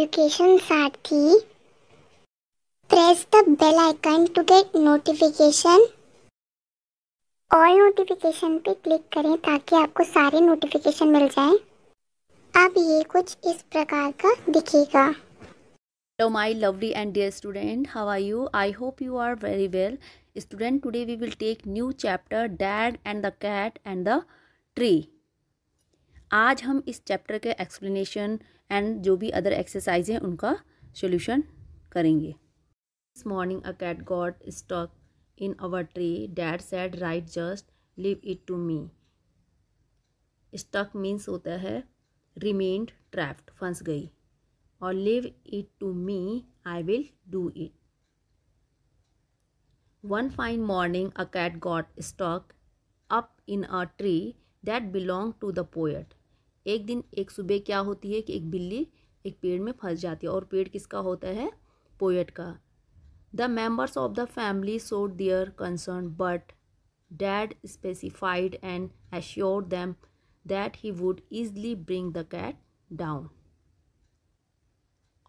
Education साथी press the bell icon to get notification all notification पे click करें ताकि आपको सारे नोटिफिकेशन मिल जाएं। अब ये कुछ इस प्रकार का दिखेगा hello my lovely and dear student how are you I hope you are very well student today we will take new chapter dad and the cat and the tree आज हम इस चैप्टर के एक्सप्लेनेशन एंड जो भी other exercise हैं उनका solution करेंगे this morning a cat got stuck in our tree dad said right just leave it to me stuck means होता है रिमेन्ड ट्रैप्ड फंस गई और leave it to me I will do it one fine morning a cat got stuck up in a tree that belong to the poet एक दिन एक सुबह क्या होती है कि एक बिल्ली एक पेड़ में फंस जाती है और पेड़ किसका होता है पोएट का the members of the family showed their concern but dad specified and assure them that he would easily bring the cat down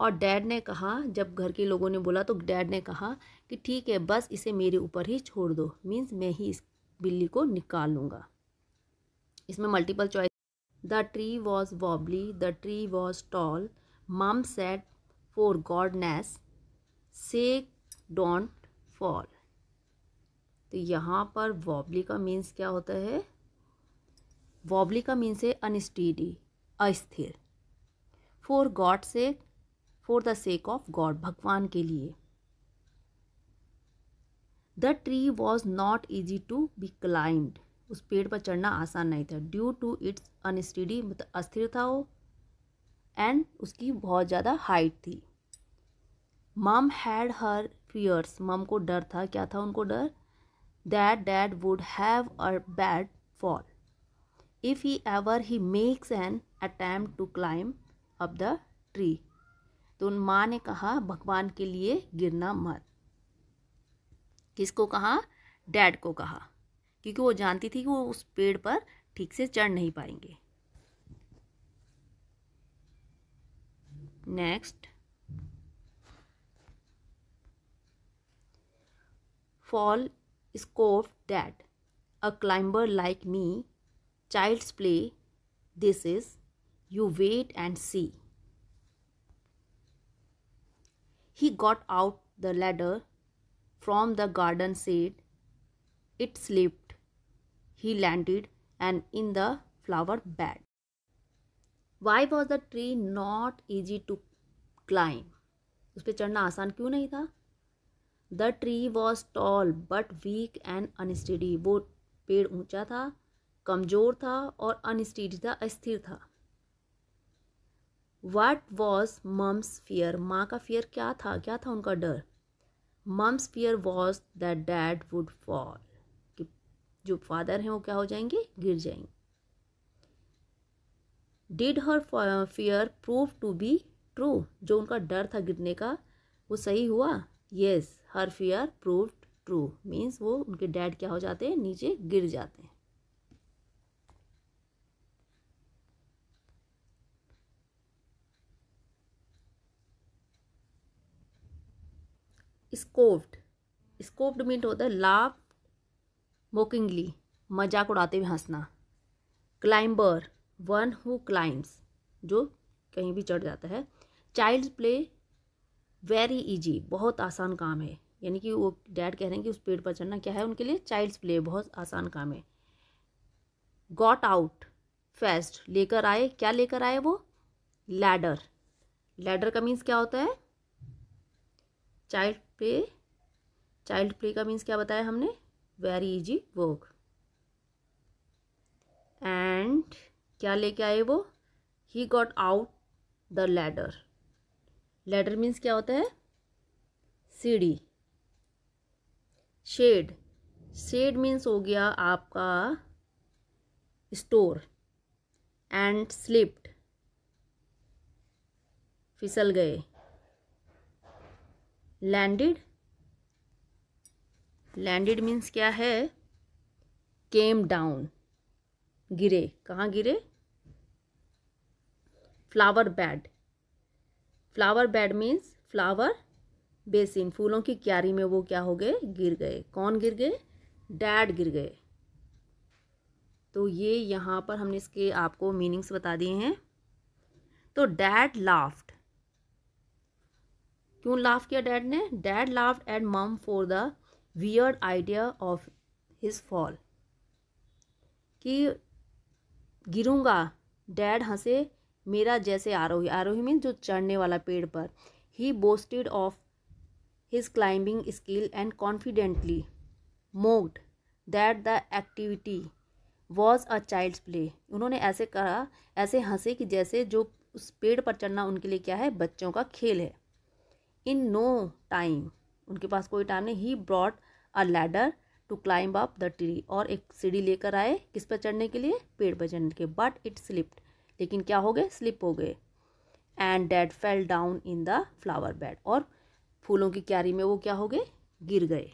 और डैड ने कहा जब घर के लोगों ने बोला तो डैड ने कहा कि ठीक है बस इसे मेरे ऊपर ही छोड़ दो मीन्स मैं ही इस बिल्ली को निकाल लूँगा इसमें multiple choice the tree was wobbly the tree was tall mum said for goodness sake don't fall तो यहाँ पर वॉबली का मीन्स क्या होता है वॉबली का मीन्स है अनस्टीडी अस्थिर for god sake for the sake of god भगवान के लिए the tree was not easy to be climbed उस पेड़ पर चढ़ना आसान नहीं था ड्यू टू इट्स अनस्टडी मतलब अस्थिर था वो एंड उसकी बहुत ज़्यादा हाइट थी मम हैड हर फियर्स मम को डर था क्या था उनको डर that dad would have a bad fall if he ever he makes an attempt to climb up the tree तो उन माँ ने कहा भगवान के लिए गिरना मत किसको कहा डैड को कहा क्योंकि वो जानती थी कि वो उस पेड़ पर ठीक से चढ़ नहीं पाएंगे next fall scope that a climber like me child's play this is you wait and see He got out the ladder from the garden said it slipped he landed and in the flower bed why was the tree not easy to climb? उस पर चढ़ना आसान क्यों नहीं था the tree was tall but weak and unsteady वो पेड़ ऊंचा था कमज़ोर था और अनस्टडी था अस्थिर था वट वॉज मम्स फियर माँ का फियर क्या था क्या था उनका डर mum's fear was that dad would fall जो फादर हैं वो क्या हो जाएंगे गिर जाएंगे did her fear prove to be true जो उनका डर था गिरने का वो सही हुआ yes her fear prove true means वो उनके डैड क्या हो जाते हैं नीचे गिर जाते हैं स्कोप्ड स्कोप्ड मीन होता है लाभ मोकिंगली मजाक उड़ाते हुए हंसना क्लाइंबर वन हु क्लाइम्स जो कहीं भी चढ़ जाता है चाइल्ड प्ले वेरी इजी बहुत आसान काम है यानी कि वो डैड कह रहे हैं कि उस पेड़ पर चढ़ना क्या है उनके लिए चाइल्ड्स प्ले बहुत आसान काम है गॉट आउट फेस्ट लेकर आए क्या लेकर आए वो लैडर लैडर का मीन्स क्या होता है चाइल्ड प्ले चाइल्ड प्ले का मीन्स क्या बताया हमने वेरी इजी वर्क एंड क्या लेके आए वो he got out the ladder ladder means क्या होता है सीढ़ी शेड शेड मीन्स हो गया आपका स्टोर एंड स्लिप्ड फिसल गए लैंडेड लैंडेड मीन्स क्या है केम डाउन गिरे कहाँ गिरे flower bed flower bed means flower basin फूलों की क्यारी में वो क्या हो गए गिर गए कौन गिर गए डैड गिर गए तो ये यहाँ पर हमने इसके आपको मीनिंग्स बता दिए हैं तो डैड लाफ्ट क्यों लाफ किया डैड ने dad laughed at mum for the weird idea of his fall कि गिरूंगा डैड हंसे मेरा जैसे आरोही आरोही मीन जो चढ़ने वाला पेड़ पर he boasted of his climbing skill and confidently mocked that the activity was a child's play उन्होंने ऐसे कहा ऐसे हंसे कि जैसे जो उस पेड़ पर चढ़ना उनके लिए क्या है बच्चों का खेल है इन नो टाइम उनके पास कोई टाइम नहीं he brought a ladder to climb up the tree और एक सीढ़ी लेकर आए किस पर चढ़ने के लिए पेड़ पर चढ़ने के बट इट स्लिप्ड लेकिन क्या हो गए स्लिप हो गए and dad fell down in the flower bed और फूलों की क्यारी में वो क्या हो गए गिर गए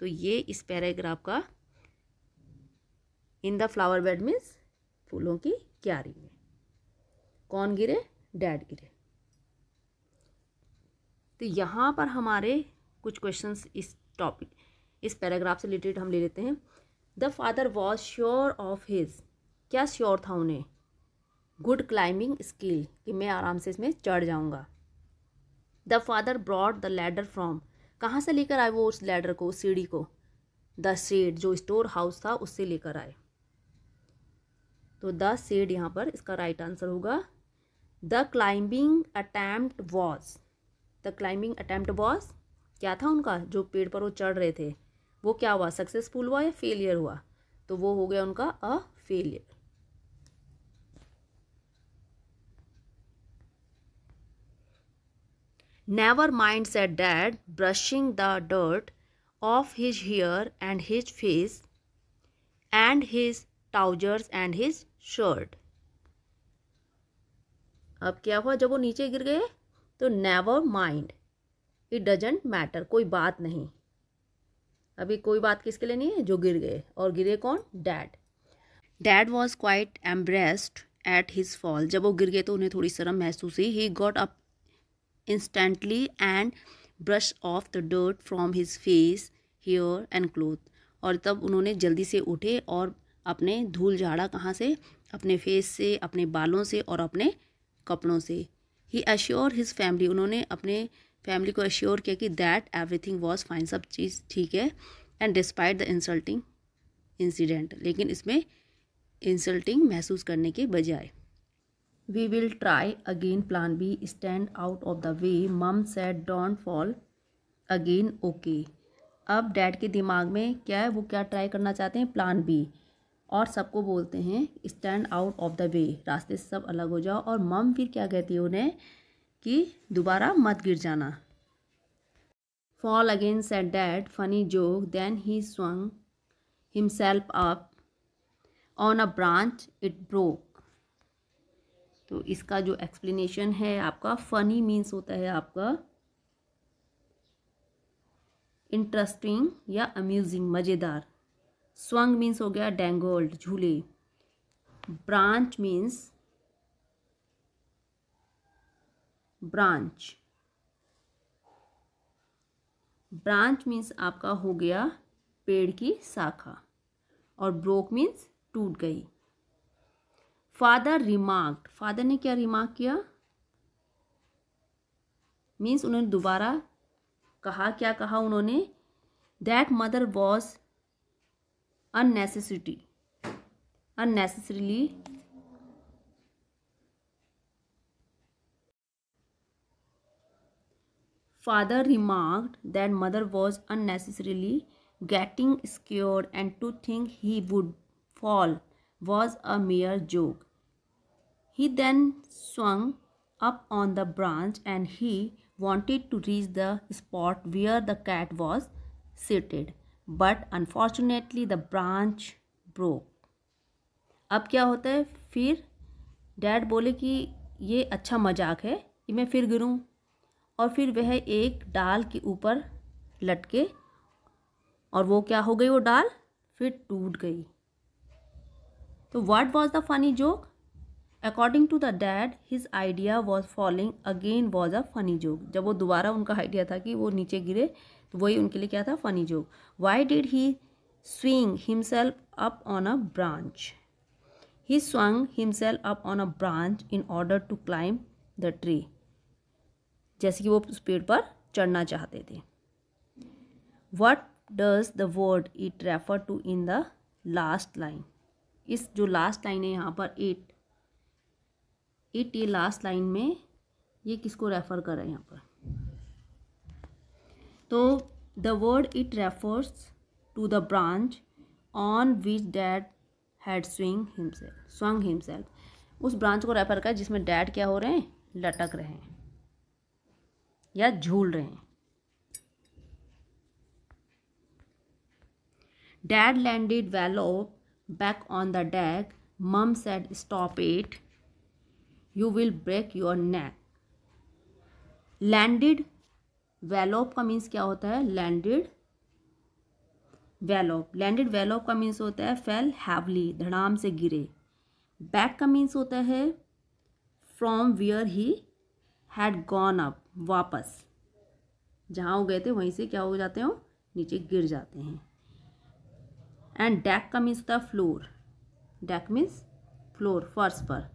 तो ये इस पैराग्राफ का in the flower bed means फूलों की क्यारी में कौन गिरे डैड गिरे तो यहाँ पर हमारे कुछ क्वेश्चन इस टॉपिक इस पैराग्राफ से रिलेटेड हम ले लेते हैं the father was sure of his क्या श्योर था उन्हें गुड क्लाइंबिंग स्किल कि मैं आराम से इसमें चढ़ जाऊँगा the father brought the ladder from कहाँ से लेकर आए वो उस लैडर को उस सीढ़ी को द सेड जो स्टोर हाउस था उससे लेकर आए तो द सेड यहाँ पर इसका राइट आंसर होगा the climbing attempt was the climbing attempt was क्या था उनका जो पेड़ पर वो चढ़ रहे थे वो क्या हुआ सक्सेसफुल हुआ या फेलियर हुआ तो वो हो गया उनका a failure never mind said dad brushing the dirt off his hair and his face and his trousers and his shirt अब क्या हुआ जब वो नीचे गिर गए तो never mind it doesn't matter कोई बात नहीं अभी कोई बात किसके लिए नहीं है जो गिर गए और गिरे कौन dad dad was quite embarrassed at his fall जब वो गिर गए तो उन्हें थोड़ी शर्म महसूस हुई he got up instantly and brush off the dirt from his face hair and cloth और तब उन्होंने जल्दी से उठे और अपने धूल झाड़ा कहाँ से अपने फेस से अपने बालों से और अपने कपड़ों से ही अश्योर हिज फैमिली उन्होंने अपने फैमिली को एश्योर किया कि दैट एवरीथिंग वॉज फाइन सब चीज़ ठीक है and despite the insulting incident लेकिन इसमें इंसल्टिंग महसूस करने के बजाय we will try again plan B stand out of the way mum said don't fall again okay अब डैड के दिमाग में क्या है वो क्या ट्राई करना चाहते हैं प्लान बी और सबको बोलते हैं stand out of the way रास्ते से सब अलग हो जाओ और मम फिर क्या कहती है उन्हें कि दोबारा मत गिर जाना fall again said that funny joke then he swung himself up on a branch it broke तो इसका जो एक्सप्लेनेशन है आपका फ़नी मीन्स होता है आपका इंटरेस्टिंग या अम्यूजिंग मज़ेदार स्वंग मीन्स हो गया डेंगोल्ड झूले branch means branch branch means आपका हो गया पेड़ की शाखा और ब्रोक मीन्स टूट गई फादर रिमार्क फादर ने क्या रिमार्क किया मीन्स उन्होंने दोबारा कहा क्या कहा उन्होंने that mother was unnecessity unnecessarily father remarked that mother was unnecessarily getting scared and to think he would fall was a mere joke. He then swung up on the branch and he wanted to reach the spot where the cat was seated. But unfortunately the branch broke. अब क्या होता है फिर dad बोले कि ये अच्छा मजाक है कि मैं फिर गिरूँ और फिर वह एक डाल के ऊपर लटके और वो क्या हो गई वो डाल फिर टूट गई तो what was the funny joke according to the dad his idea was following again was a funny joke जब वो दोबारा उनका आइडिया था कि वो नीचे गिरे तो वही उनके लिए क्या था funny joke why did he swing himself up on a branch he swung himself up on a branch in order to climb the tree जैसे कि वो उस पेड़ पर चढ़ना चाहते थे what does the word it refer to in the last line इस जो लास्ट लाइन है यहाँ पर एट एट ये लास्ट लाइन में ये किसको रेफर कर रहा है यहाँ पर तो the word it refers to the branch on which dad had swing himself swung himself उस ब्रांच को रेफर कर जिसमें डैड क्या हो रहे हैं लटक रहे हैं या झूल रहे हैं dad landed wallop back on the deck mum said stop it you will break your neck landed wallop का मीन्स क्या होता है लैंडेड वेलोप लैंडेड वेलोप का मीन्स होता है फेल हैवली धड़ाम से गिरे बैक का मीन्स होता है from where he had gone up वापस जहाँ गए थे वहीं से क्या हो जाते हो नीचे गिर जाते हैं एंड डैक का मीन्स होता है फ्लोर डैक मीन्स फ्लोर फर्श पर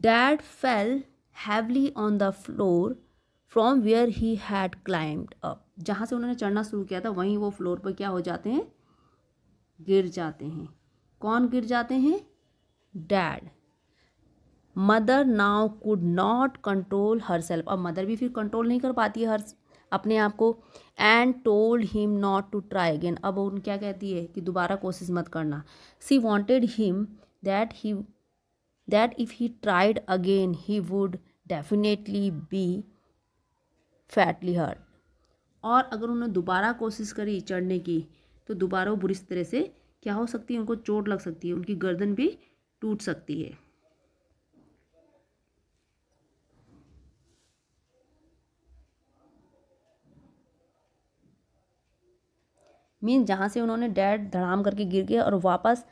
dad fell heavily on the floor from where he had climbed up जहाँ से उन्होंने चढ़ना शुरू किया था वहीं वो फ्लोर पर क्या हो जाते हैं गिर जाते हैं कौन गिर जाते हैं dad mother now could not control herself अब मदर भी फिर कंट्रोल नहीं कर पाती है हर अपने आप को and told him not to try again अब उन क्या कहती है कि दोबारा कोशिश मत करना she warned him that he that if he tried again he would definitely be fatally hurt और अगर उन्होंने दोबारा कोशिश करी चढ़ने की तो दोबारा बुरी तरह से क्या हो सकती है उनको चोट लग सकती है उनकी गर्दन भी टूट सकती है मीन जहाँ से उन्होंने डैड धड़ाम करके गिर गए और वापस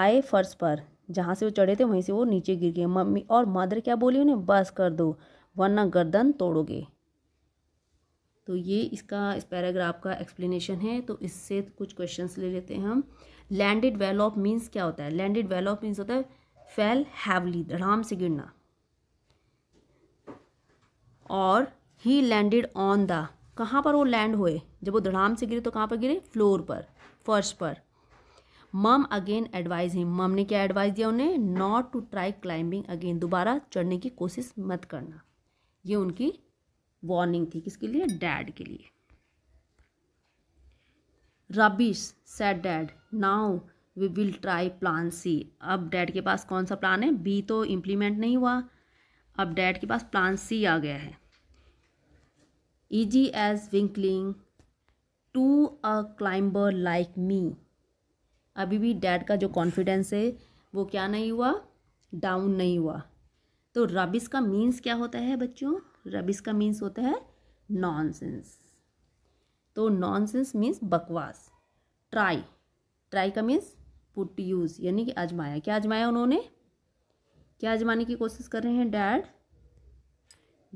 आए फर्श पर जहाँ से वो चढ़े थे वहीं से वो नीचे गिर गए मम्मी और मदर क्या बोली उन्हें बस कर दो वरना गर्दन तोड़ोगे तो ये इसका इस पैराग्राफ का एक्सप्लेनेशन है तो इससे कुछ क्वेश्चंस ले लेते हैं हम लैंडेड वेल ऑफ मीन्स क्या होता है लैंडेड वेल ऑफ मीन्स होता है फेल हैवली धड़ाम से गिरना और ही लैंडेड ऑन द कहाँ पर वो लैंड हुए जब वो धड़ाम से गिरे तो कहाँ पर गिरे फ्लोर पर फर्श पर मम अगेन एडवाइज हिम मम ने क्या एडवाइस दिया उन्हें not to try climbing again दोबारा चढ़ने की कोशिश मत करना ये उनकी वार्निंग थी किसके लिए डैड के लिए rubbish said dad now we will try plan C अब डैड के पास कौन सा प्लान है बी तो इम्प्लीमेंट नहीं हुआ अब डैड के पास प्लान सी आ गया है easy as winkling to a climber like me अभी भी डैड का जो कॉन्फिडेंस है वो क्या नहीं हुआ डाउन नहीं हुआ तो रबिस का मीन्स क्या होता है बच्चों रबिस का मीन्स होता है नॉनसेंस तो नॉनसेंस मीन्स बकवास ट्राई ट्राई का मीन्स पुट यूज़ यानी कि आजमाया क्या आजमाया उन्होंने क्या आजमाने की कोशिश कर रहे हैं डैड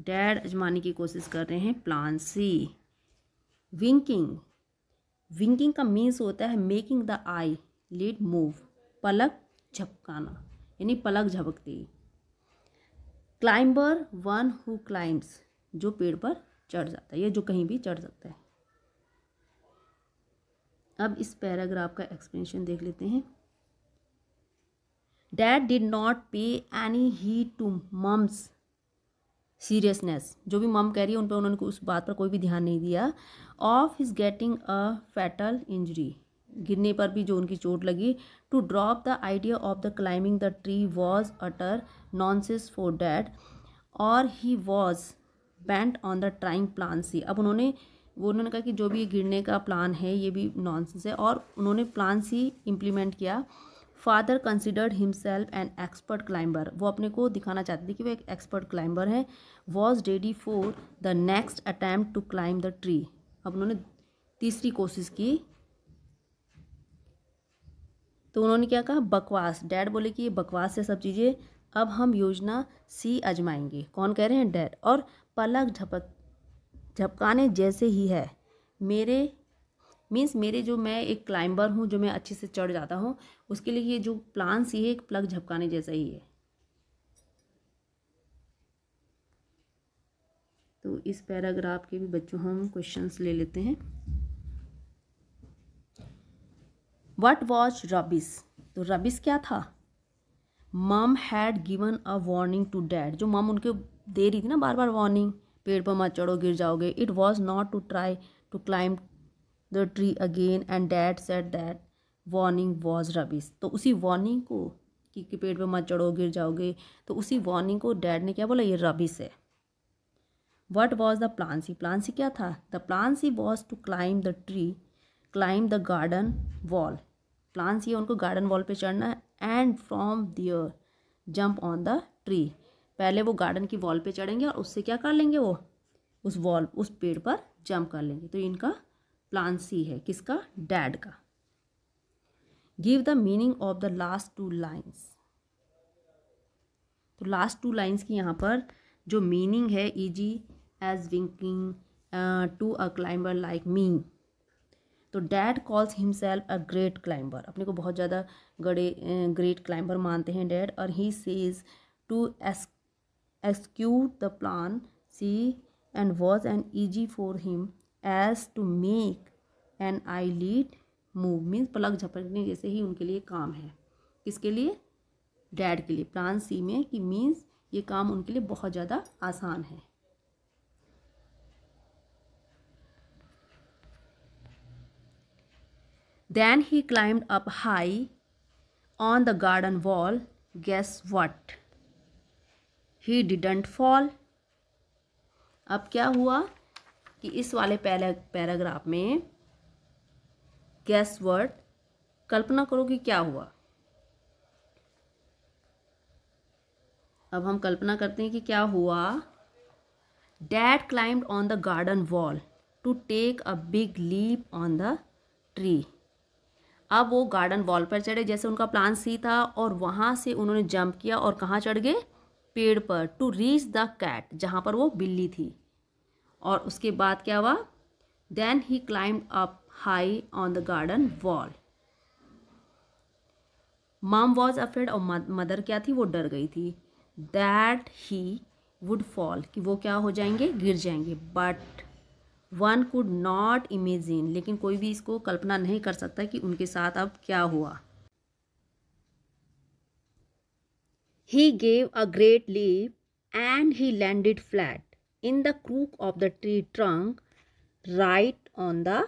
डैड अजमाने की कोशिश कर रहे हैं प्लान सी विंकिंग विंकिंग का मीन्स होता है making the eye lid move पलक झपकाना यानी पलक झपकती क्लाइंबर वन हु क्लाइंब्स जो पेड़ पर चढ़ जाता है या जो कहीं भी चढ़ सकता है अब इस पैराग्राफ का एक्सप्लेनेशन देख लेते हैं dad did not pay any heed to mum's seriousness जो भी मम कह रही है उन पर उन्होंने उस बात पर कोई भी ध्यान नहीं दिया of his getting a fatal injury गिरने पर भी जो उनकी चोट लगी to drop the idea of the climbing the tree was utter nonsense for dad और he was bent on the trying plan C अब उन्होंने वो उन्होंने कहा कि जो भी गिरने का प्लान है ये भी नॉनसेंस है और उन्होंने प्लान सी इम्प्लीमेंट किया father considered himself an expert climber वो अपने को दिखाना चाहते थे कि वो एक एक्सपर्ट क्लाइंबर हैं was ready for the next attempt to climb the tree अब उन्होंने तीसरी कोशिश की तो उन्होंने क्या कहा बकवास डैड बोले कि ये बकवास है सब चीज़ें अब हम योजना सी अजमाएंगे कौन कह रहे हैं डैड और पलक झपक झपकाने जैसे ही है मेरे मीन्स मेरे जो मैं एक क्लाइंबर हूँ जो मैं अच्छे से चढ़ जाता हूँ उसके लिए ये जो प्लान्स ये एक प्लग झपकाने जैसा ही है तो इस पैराग्राफ के भी बच्चों हम क्वेश्चंस ले लेते हैं वट वॉज रबिस तो रबिस क्या था mum had given a warning to dad जो मम उनके दे रही थी ना बार बार वार्निंग पेड़ पर मत चढ़ो गिर जाओगे it was not to try to climb the tree again and dad said that warning was rubbish तो उसी वार्निंग को कि, पेड़ पे मत चढ़ो गिर जाओगे तो उसी वार्निंग को डैड ने क्या बोला ये रबिस है what was the plan C plan C क्या था the plan C was to climb the tree climb the garden wall ये उनको गार्डन वॉल पे चढ़ना है and from there jump on the tree पहले वो गार्डन की वॉल पे चढ़ेंगे और उससे क्या कर लेंगे वो उस वॉल उस पेड़ पर जंप कर लेंगे तो इनका प्लान सी है किसका डैड का give the meaning of the last two lines तो लास्ट टू लाइन्स की यहाँ पर जो मीनिंग है easy as winking to a climber like me तो dad calls himself a great climber अपने को बहुत ज़्यादा गड़े ग्रेट uh, क्लाइंबर मानते हैं डैड और he says to execute the plan C and was an easy for him as to make an eye lid move means पलक झपकने जैसे ही उनके लिए काम है किसके लिए डैड के लिए प्लान सी में कि मीन्स ये काम उनके लिए बहुत ज़्यादा आसान है then he climbed up high on the garden wall guess what he didn't fall अब क्या हुआ कि इस वाले पैराग्राफ में गैस वर्ड कल्पना करो कि क्या हुआ अब हम कल्पना करते हैं कि क्या हुआ dad climb on the garden wall to take a big leap on the tree अब वो गार्डन वॉल पर चढ़े जैसे उनका प्लान सी था और वहाँ से उन्होंने जंप किया और कहाँ चढ़ गए पेड़ पर टू रीच द कैट जहाँ पर वो बिल्ली थी और उसके बाद क्या हुआ then he climb up high on the garden wall mom was afraid और मदर क्या थी वो डर गई थी दैट ही वुड फॉल कि वो क्या हो जाएंगे गिर जाएंगे but one could not imagine लेकिन कोई भी इसको कल्पना नहीं कर सकता कि उनके साथ अब क्या हुआ he gave a great leap and he landed flat in the crook of the tree trunk right on the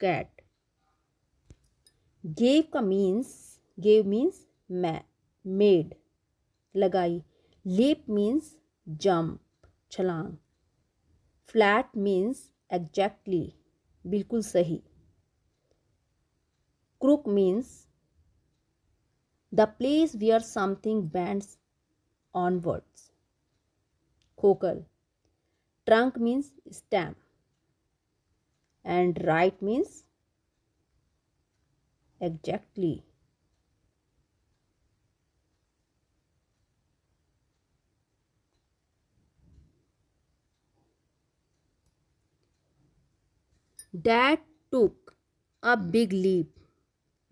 cat. Gave का means gave means made लगाई leap means jump छलांग flat means exactly बिल्कुल सही crook means the place where something bends onwards खोकल trunk means stem and right means exactly that took a big leap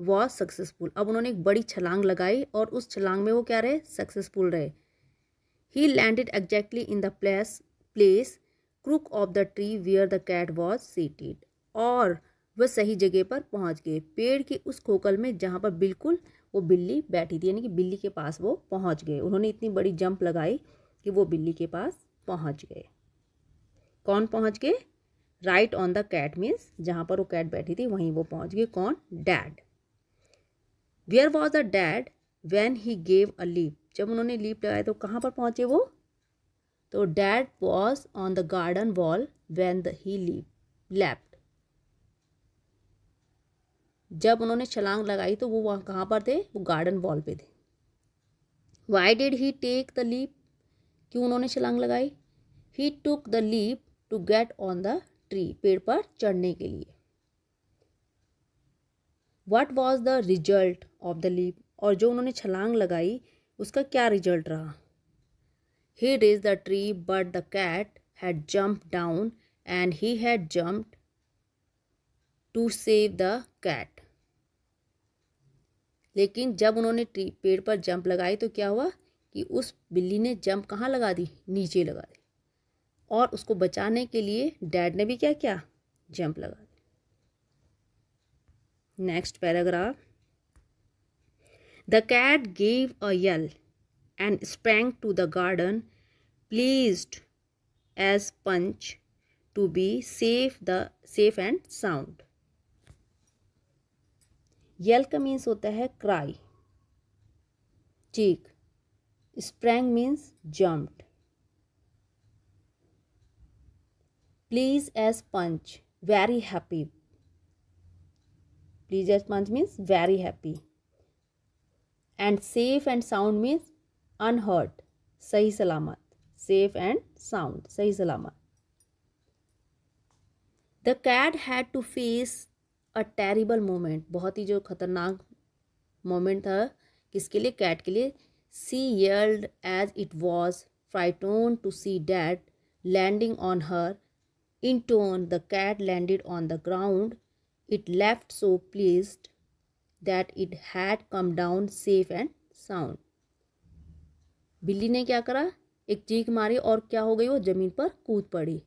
was successful अब उन्होंने एक बड़ी छलांग लगाई और उस छलांग में वो क्या रहे सक्सेसफुल रहे he landed exactly in the place place crook of the tree where the cat was seated और वह सही जगह पर पहुंच गए पेड़ के उस खोकल में जहाँ पर बिल्कुल वो बिल्ली बैठी थी यानी कि बिल्ली के पास वो पहुंच गए उन्होंने इतनी बड़ी जंप लगाई कि वो बिल्ली के पास पहुंच गए कौन पहुंच गए right on the cat means जहाँ पर वो कैट बैठी थी वहीं वो पहुंच गए कौन dad where was the dad when he gave a leap जब उन्होंने लीप लगाई तो कहाँ पर पहुँचे वो तो dad was on the garden wall when the he leapt जब उन्होंने छलांग लगाई तो वो वहाँ कहाँ पर थे वो गार्डन वॉल पे थे why did he take the leap क्यों उन्होंने छलांग लगाई he took the leap to get on the tree पेड़ पर चढ़ने के लिए what was the result of the leap और जो उन्होंने छलांग लगाई उसका क्या रिजल्ट रहा He raised the tree, but the cat had jumped down and he had jumped to save the cat. लेकिन जब उन्होंने ट्री पेड़ पर जंप लगाई तो क्या हुआ कि उस बिल्ली ने जंप कहाँ लगा दी नीचे लगा दी और उसको बचाने के लिए डैड ने भी क्या किया जंप लगा दी next paragraph the cat gave a yell and sprang to the garden, pleased as punch to be safe the safe and sound. Yelk means hota hai cry. Cheek. Sprang means jumped. Pleased as punch. Very happy. Pleased as punch means very happy. And safe and sound means unhurt सही सलामत safe and sound सही सलामत the cat had to face a terrible moment बहुत ही जो खतरनाक moment था किसके लिए कैट के लिए she yelled as it was frightened to see that landing on her in tone the cat landed on the ground it left so pleased that it had come down safe and sound बिल्ली ने क्या करा एक चीख मारी और क्या हो गई वो ज़मीन पर कूद पड़ी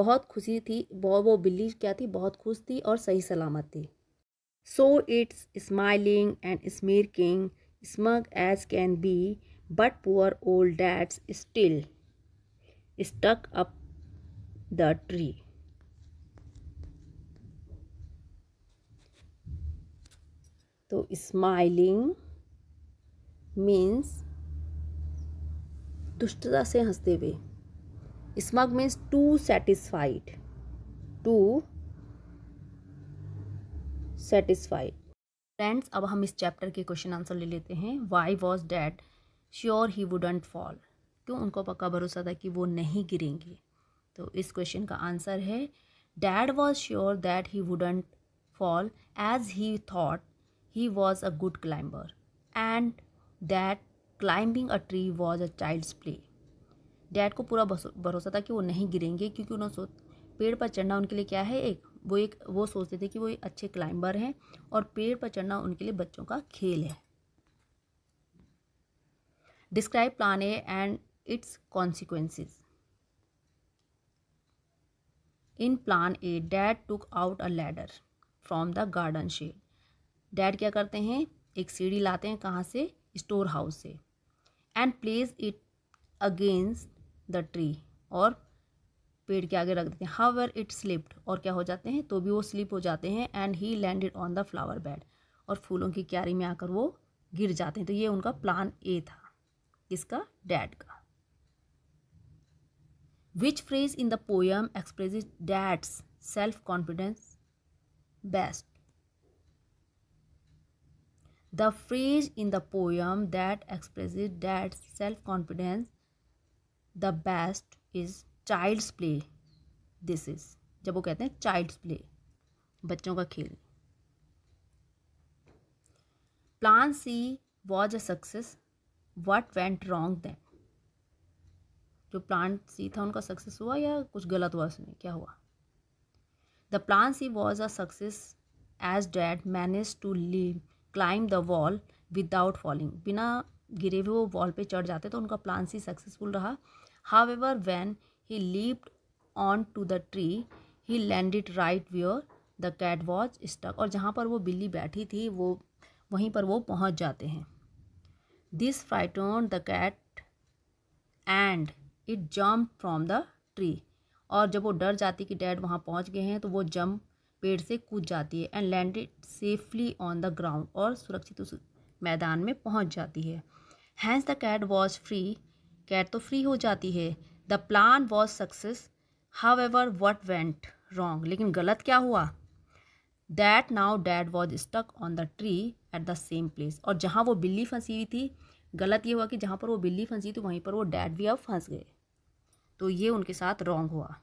बहुत खुशी थी बहुत वो बिल्ली क्या थी बहुत खुश थी और सही सलामत थी so it's smiling and king smug as can be but poor old dad's still stuck up the tree तो स्माइलिंग मीन्स दुष्टता से हंसते हुए smug means too satisfied too satisfied friends अब हम इस चैप्टर के क्वेश्चन आंसर ले लेते हैं why was dad sure he wouldn't fall क्यों उनको पक्का भरोसा था कि वो नहीं गिरेंगे तो इस क्वेश्चन का आंसर है dad was sure that he wouldn't fall as he thought he was a good climber and dad climbing a tree was a child's play dad को पूरा भरोसा था कि वो नहीं गिरेंगे क्योंकि उन्होंने सोच पेड़ पर चढ़ना उनके लिए क्या है एक वो एक वो सोचते थे कि वो एक अच्छे क्लाइंबर हैं और पेड़ पर चढ़ना उनके लिए बच्चों का खेल है describe plan A and its consequences in plan A dad took out a ladder from the garden shed dad क्या करते हैं एक सीढ़ी लाते हैं कहाँ से स्टोर हाउस से and place it against the tree और पेड़ के आगे रख देते हैं हाउ इट स्लिप्ड और क्या हो जाते हैं तो भी वो स्लिप हो जाते हैं and he landed on the flower bed और फूलों की क्यारी में आकर वो गिर जाते हैं तो ये उनका प्लान ए था इसका डैड का which phrase in the poem express dad's self confidence best the phrase in the poem that express that self confidence the best is child's play this is जब वो कहते हैं चाइल्ड्स प्ले बच्चों का खेल plan C was a success what went wrong then जो plan C था उनका सक्सेस हुआ या कुछ गलत हुआ उसमें क्या हुआ the plan C was a success as dad manage to live climb the wall without falling बिना गिरे हुए वो वॉल पे चढ़ जाते तो उनका प्लान सी सक्सेसफुल रहा however when he leaped on to the tree he landed right where the cat was stuck और जहाँ पर वो बिल्ली बैठी थी वो वहीं पर वो पहुँच जाते हैं this frightened the cat and it jump from the tree और जब वो डर जाती कि डैड वहाँ पहुँच गए हैं तो वो जम्प पेड़ से कूद जाती है and landed safely on the ground और सुरक्षित उस मैदान में पहुंच जाती है hence the cat was free cat तो फ्री हो जाती है the plan was success however what went wrong लेकिन गलत क्या हुआ that now dad was stuck on the tree at the same place और जहाँ वो बिल्ली फंसी हुई थी गलत ये हुआ कि जहाँ पर वो बिल्ली फंसी थी वहीं पर वो डैड भी अब फंस गए तो ये उनके साथ रॉन्ग हुआ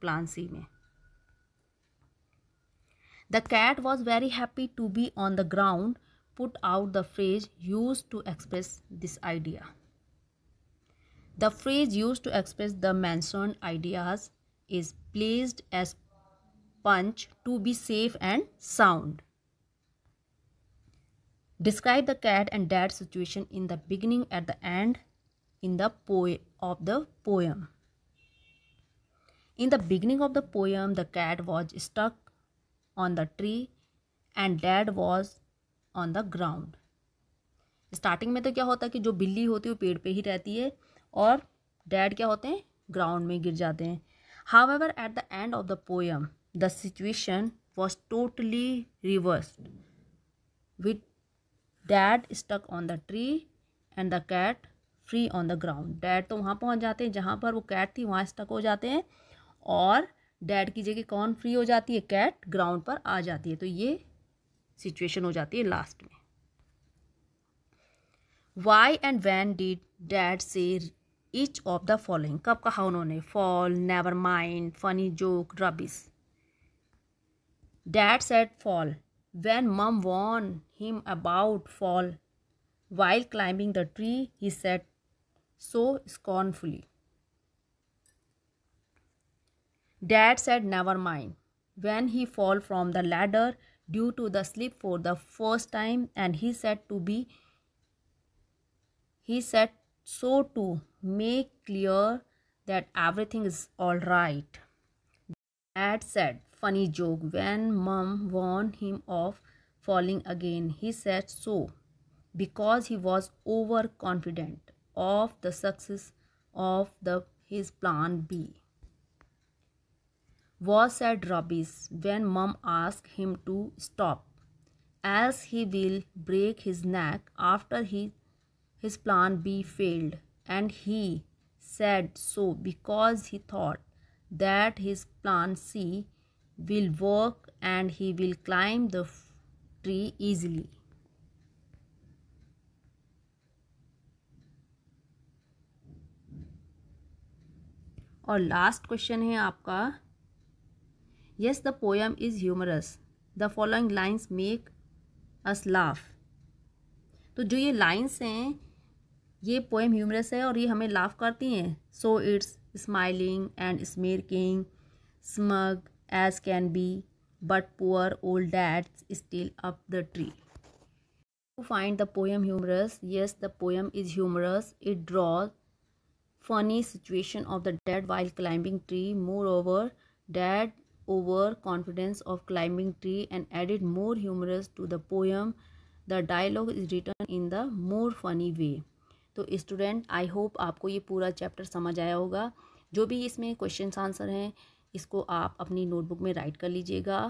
प्लान सी में The cat was very happy to be on the ground put out the phrase used to express this idea. The phrase used to express the mentioned ideas is placed as punch to be safe and sound. Describe the cat and dad situation in the beginning at the end in the po of the poem. In the beginning of the poem, the cat was stuck on the tree and dad was on the ground starting में तो क्या होता है कि जो बिल्ली होती है वो पेड़ पे ही रहती है और डैड क्या होते हैं ग्राउंड में गिर जाते हैं however at the end of the poem the situation was totally reversed with dad stuck on the tree and the cat free on the ground dad तो वहाँ पहुँच जाते हैं जहाँ पर वो कैट थी वहाँ स्टक हो जाते हैं और डैड की जगह कौन फ्री हो जाती है कैट ग्राउंड पर आ जाती है तो ये सिचुएशन हो जाती है लास्ट में why and when did dad say each of the following कब कहा उन्होंने fall never mind funny joke rubbish dad said fall when mum वॉन him about fall while climbing the tree he said so scornfully Dad said never mind. When he fall from the ladder due to the slip for the first time and he said to be he said so to make clear that everything is all right. Dad said funny joke when mom warned him of falling again. He said so because he was overconfident of the success of the his plan B. was at Robbie's when mom asked him to stop, as he will break his neck after he, his plan B failed. And he said so because he thought that his plan C will work and he will climb the tree easily. और last question है आपका Yes, the poem is humorous. The following lines make us laugh. तो जो ये lines हैं ये poem humerus है और ये हमें लाफ करती हैं so it's smiling and smirking smug as can be but poor old dad's still up the tree to find the poem humorous yes the poem is humorous it draws funny situation of the dead while climbing tree moreover dad over confidence of climbing tree and added more humorous to the poem the dialogue is written in the more funny way तो student I hope आपको ये पूरा chapter समझ आया होगा जो भी इसमें क्वेश्चन आंसर हैं इसको आप अपनी नोटबुक में राइट कर लीजिएगा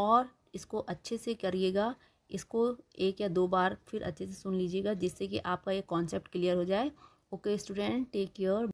और इसको अच्छे से करिएगा इसको एक या दो बार फिर अच्छे से सुन लीजिएगा जिससे कि आपका ये कॉन्सेप्ट क्लियर हो जाए ओके स्टूडेंट टेक केयर